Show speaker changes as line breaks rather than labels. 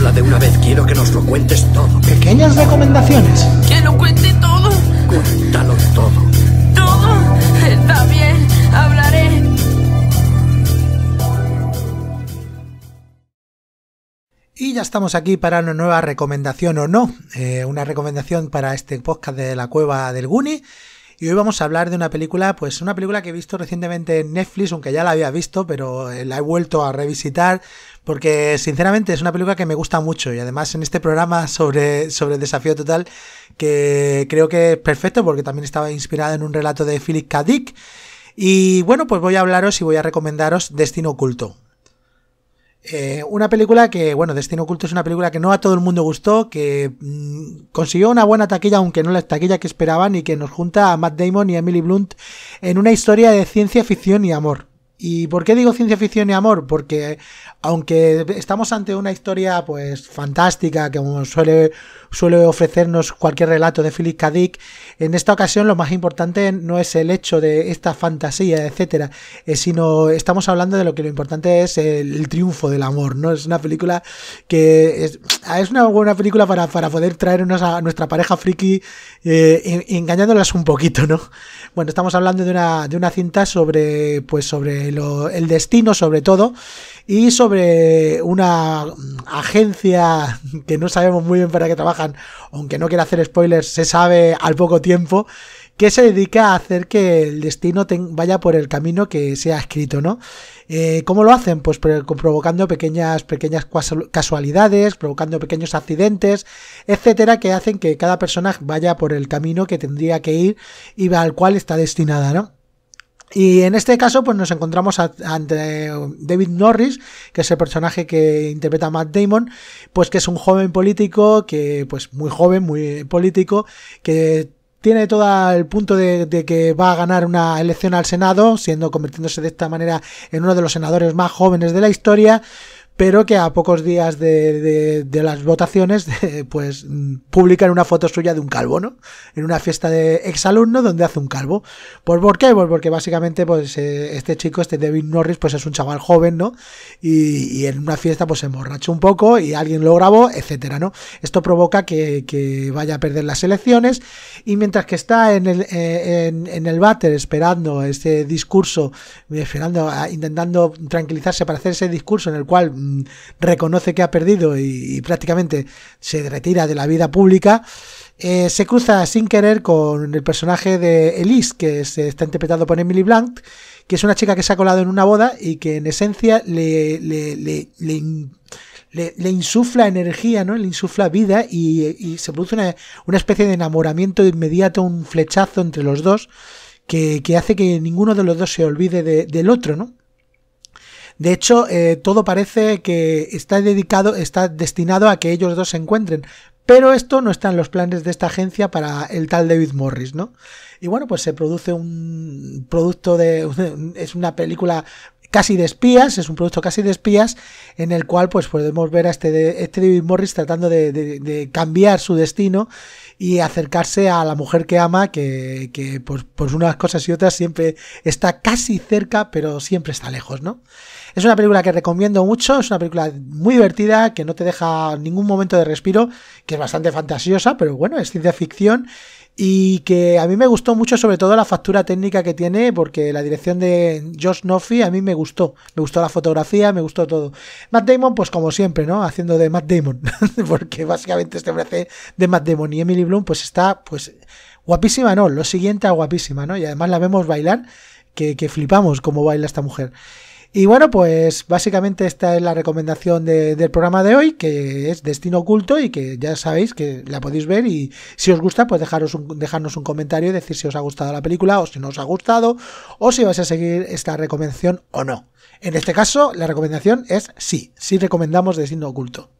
Habla de una vez, quiero que nos lo cuentes todo. Pequeñas recomendaciones. ¿Que lo cuente todo? Cuéntalo todo. ¿Todo? Está bien, hablaré. Y ya estamos aquí para una nueva recomendación o no. Eh, una recomendación para este podcast de la cueva del Guni. Y hoy vamos a hablar de una película, pues una película que he visto recientemente en Netflix, aunque ya la había visto, pero eh, la he vuelto a revisitar porque sinceramente es una película que me gusta mucho y además en este programa sobre, sobre el desafío total que creo que es perfecto porque también estaba inspirada en un relato de Philip K. Dick. Y bueno, pues voy a hablaros y voy a recomendaros Destino Oculto, eh, una película que, bueno, Destino Oculto es una película que no a todo el mundo gustó, que mm, consiguió una buena taquilla, aunque no la taquilla que esperaban, y que nos junta a Matt Damon y a Emily Blunt en una historia de ciencia ficción y amor. ¿Y por qué digo ciencia ficción y amor? Porque eh, aunque estamos ante una historia pues fantástica que suele, suele ofrecernos cualquier relato de Philip K. Dick, en esta ocasión lo más importante no es el hecho de esta fantasía, etcétera, eh, sino estamos hablando de lo que lo importante es el, triunfo del amor, ¿no? Es una película que es, ah, una buena película para, poder traernos a nuestra pareja friki eh, engañándolas un poquito, ¿no? Bueno, estamos hablando de una, de una cinta sobre pues sobre el destino sobre todo y sobre una agencia que no sabemos muy bien para qué trabajan, aunque no quiera hacer spoilers, se sabe al poco tiempo que se dedica a hacer que el destino vaya por el camino que se ha escrito, ¿no? Eh, ¿Cómo lo hacen? Pues provocando pequeñas, pequeñas casualidades, provocando pequeños accidentes, etcétera, que hacen que cada personaje vaya por el camino que tendría que ir y al cual está destinada, ¿no? Y en este caso, pues nos encontramos ante David Norris, que es el personaje que interpreta Matt Damon, pues que es un joven político, que, pues, muy joven, muy político, que tiene todo el punto de, de, que va a ganar una elección al Senado, siendo convirtiéndose de esta manera en uno de los senadores más jóvenes de la historia pero que a pocos días de, las votaciones, pues publican una foto suya de un calvo, ¿no? En una fiesta de exalumno donde hace un calvo. ¿por qué? Pues porque básicamente, pues eh, este chico, este David Norris, pues es un chaval joven, ¿no? Y, en una fiesta, pues se emborrachó un poco y alguien lo grabó, etcétera, ¿no? Esto provoca que, vaya a perder las elecciones y mientras que está en el, eh, en, el váter esperando este discurso, esperando, intentando tranquilizarse para hacer ese discurso en el cual Mm, reconoce que ha perdido y, prácticamente se retira de la vida pública, eh, se cruza sin querer con el personaje de Elise, que se está interpretado por Emily Blunt, que es una chica que se ha colado en una boda y que en esencia le, le, le, insufla energía, ¿no? Le insufla vida y, se produce una, especie de enamoramiento inmediato, un flechazo entre los dos, que, hace que ninguno de los dos se olvide del otro, ¿no? De hecho, eh, todo parece que está dedicado, está destinado a que ellos dos se encuentren. Pero esto no está en los planes de esta agencia para el tal David Morris, ¿no? Y bueno, pues se produce un producto de. Es una película casi de espías, es un producto casi de espías, en el cual pues podemos ver a este, este David Morris tratando de, cambiar su destino y acercarse a la mujer que ama, que, pues, por, unas cosas y otras siempre está casi cerca, pero siempre está lejos, ¿no? Es una película que recomiendo mucho, es una película muy divertida, que no te deja ningún momento de respiro, que es bastante fantasiosa, pero bueno, es ciencia ficción y que a mí me gustó mucho sobre todo la factura técnica que tiene porque la dirección de Josh Noffy a mí me gustó, me gustó la fotografía, me gustó todo. Matt Damon pues como siempre, ¿no? Haciendo de Matt Damon, porque básicamente este hombre de Matt Damon y Emily Bloom pues está pues guapísima, ¿no? Lo siguiente a guapísima, ¿no? Y además la vemos bailar que, que flipamos cómo baila esta mujer. Y bueno, pues básicamente esta es la recomendación del programa de hoy, que es Destino Oculto y que ya sabéis que la podéis ver y si os gusta, pues dejaros un, dejarnos un comentario y decir si os ha gustado la película o si no os ha gustado o si vais a seguir esta recomendación o no. En este caso, la recomendación es sí, sí recomendamos Destino Oculto.